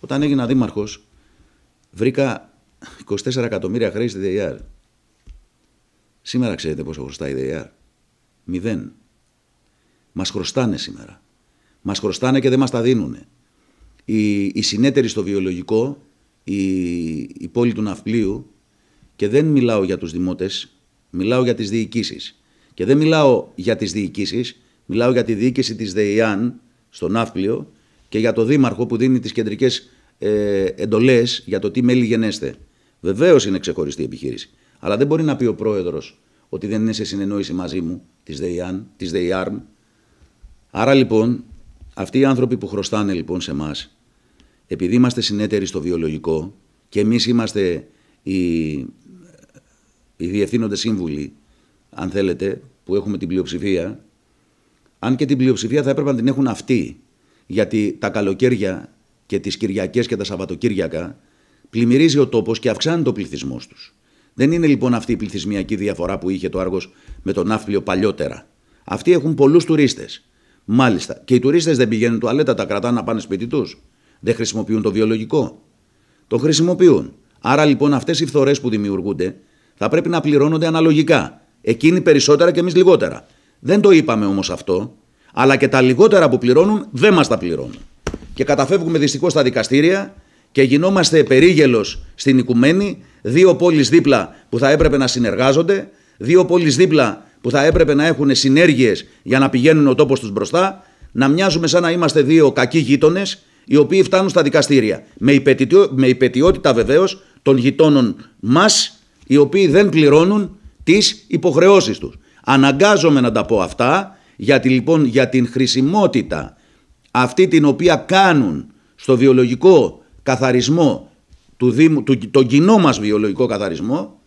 Όταν έγινα δήμαρχος, βρήκα 24 εκατομμύρια χρέη στη ΔΕΙΑΡ. Σήμερα ξέρετε πόσο χρωστάει η ΔΕΙΑΡ. Μηδέν. Μας χρωστάνε σήμερα. Μας χρωστάνε και δεν μας τα δίνουν. Οι, οι συνέτεροι στο βιολογικό, η, η πόλη του Ναυπλίου, και δεν μιλάω για τους δημότες, μιλάω για τις διοικήσεις. Και δεν μιλάω για τις διοικήσεις, μιλάω για τη διοίκηση της ΔΕΙΑΝ στο Ναύπλιο, και για το Δήμαρχο που δίνει τις κεντρικές ε, εντολές για το τι μέλη γενέστε. Βεβαίως είναι ξεχωριστή επιχείρηση. Αλλά δεν μπορεί να πει ο πρόεδρος ότι δεν είναι σε συνεννόηση μαζί μου της ΔΕΙΑΝ, της ΔΕΙΑΡΜ. Άρα λοιπόν, αυτοί οι άνθρωποι που χρωστάνε λοιπόν σε εμάς, επειδή είμαστε συνέτεροι στο βιολογικό και εμείς είμαστε οι, οι διευθύνοντες σύμβουλοι, αν θέλετε, που έχουμε την πλειοψηφία, αν και την πλειοψηφία θα έπρεπε να την έχουν αυτοί γιατί τα καλοκαίρια και τις Κυριακές και τα Σαββατοκύριακα πλημμυρίζει ο τόπος και αυξάνει το πληθυσμός τους. Δεν είναι λοιπόν αυτή η πληθυσμιακή διαφορά που είχε το Άργος με τον Ναύπλιο παλιότερα. Αυτοί έχουν πολλούς τουρίστες. Μάλιστα. Και οι τουρίστες δεν πηγαίνουν τουαλέτα, τα κρατάνε να πάνε σπίτι τους. Δεν χρησιμοποιούν το βιολογικό. Το χρησιμοποιούν. Άρα λοιπόν αυτές οι φθορές που δημιουργούνται θα πρέπει να πληρώνονται αναλογικά. Εκείνοι περισσότερα και εμείς λιγότερα. Δεν το είπαμε όμως αυτό αλλά και τα λιγότερα που πληρώνουν δεν μας τα πληρώνουν. Και καταφεύγουμε δυστυχώς στα δικαστήρια και γινόμαστε περίγελος στην οικουμένη, δύο πόλεις δίπλα που θα έπρεπε να συνεργάζονται, δύο πόλεις δίπλα που θα έπρεπε να έχουν συνέργειες για να πηγαίνουν ο τόπος τους μπροστά, να μοιάζουμε σαν να είμαστε δύο κακοί γείτονες οι οποίοι φτάνουν στα δικαστήρια. Με, υπετιτιο... με υπετιότητα βεβαίως των γειτόνων μας, οι οποίοι δεν πληρώνουν τις υποχρεώσεις τους. Αναγκάζομαι να τα πω αυτά γιατί λοιπόν, για την χρησιμότητα αυτή την οποία κάνουν στο βιολογικό καθαρισμό, του του, τον κοινό μας βιολογικό καθαρισμό,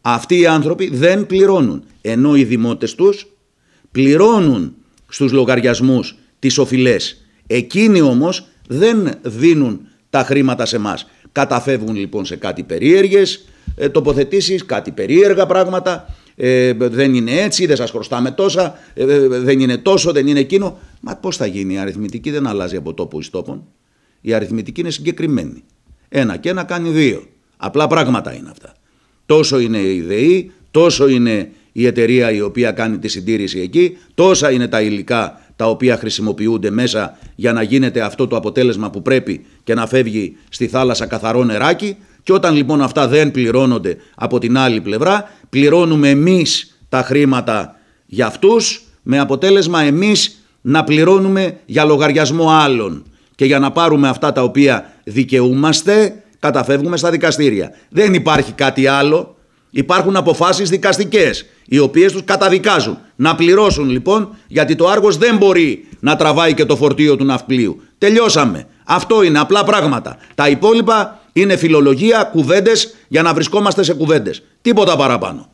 αυτοί οι άνθρωποι δεν πληρώνουν. Ενώ οι δημότες τους πληρώνουν στους λογαριασμούς τις οφειλές. Εκείνοι όμως δεν δίνουν τα χρήματα σε μας. Καταφεύγουν λοιπόν σε κάτι περίεργες ε, τοποθετήσεις, κάτι περίεργα πράγματα ε, δεν είναι έτσι, δεν σας χρωστάμε τόσα, ε, ε, δεν είναι τόσο, δεν είναι εκείνο. Μα πώς θα γίνει, η αριθμητική δεν αλλάζει από τόπο εις τόπον. Η αριθμητική είναι συγκεκριμένη. Ένα και ένα κάνει δύο. Απλά πράγματα είναι αυτά. Τόσο είναι η ΔΕΗ, τόσο είναι η εταιρεία η οποία κάνει τη συντήρηση εκεί, τόσα είναι τα υλικά τα οποία χρησιμοποιούνται μέσα για να γίνεται αυτό το αποτέλεσμα που πρέπει και να φεύγει στη θάλασσα καθαρό νεράκι. Και όταν λοιπόν αυτά δεν πληρώνονται από την άλλη πλευρά, πληρώνουμε εμείς τα χρήματα για αυτούς, με αποτέλεσμα εμείς να πληρώνουμε για λογαριασμό άλλων. Και για να πάρουμε αυτά τα οποία δικαιούμαστε, καταφεύγουμε στα δικαστήρια. Δεν υπάρχει κάτι άλλο. Υπάρχουν αποφάσεις δικαστικές, οι οποίες τους καταδικάζουν. Να πληρώσουν λοιπόν, γιατί το Άργος δεν μπορεί να τραβάει και το φορτίο του ναυπλίου. Τελειώσαμε. Αυτό είναι απλά πράγματα. Τα υπόλοιπα είναι φιλολογία, κουβέντες για να βρισκόμαστε σε κουβέντες. Τίποτα παραπάνω.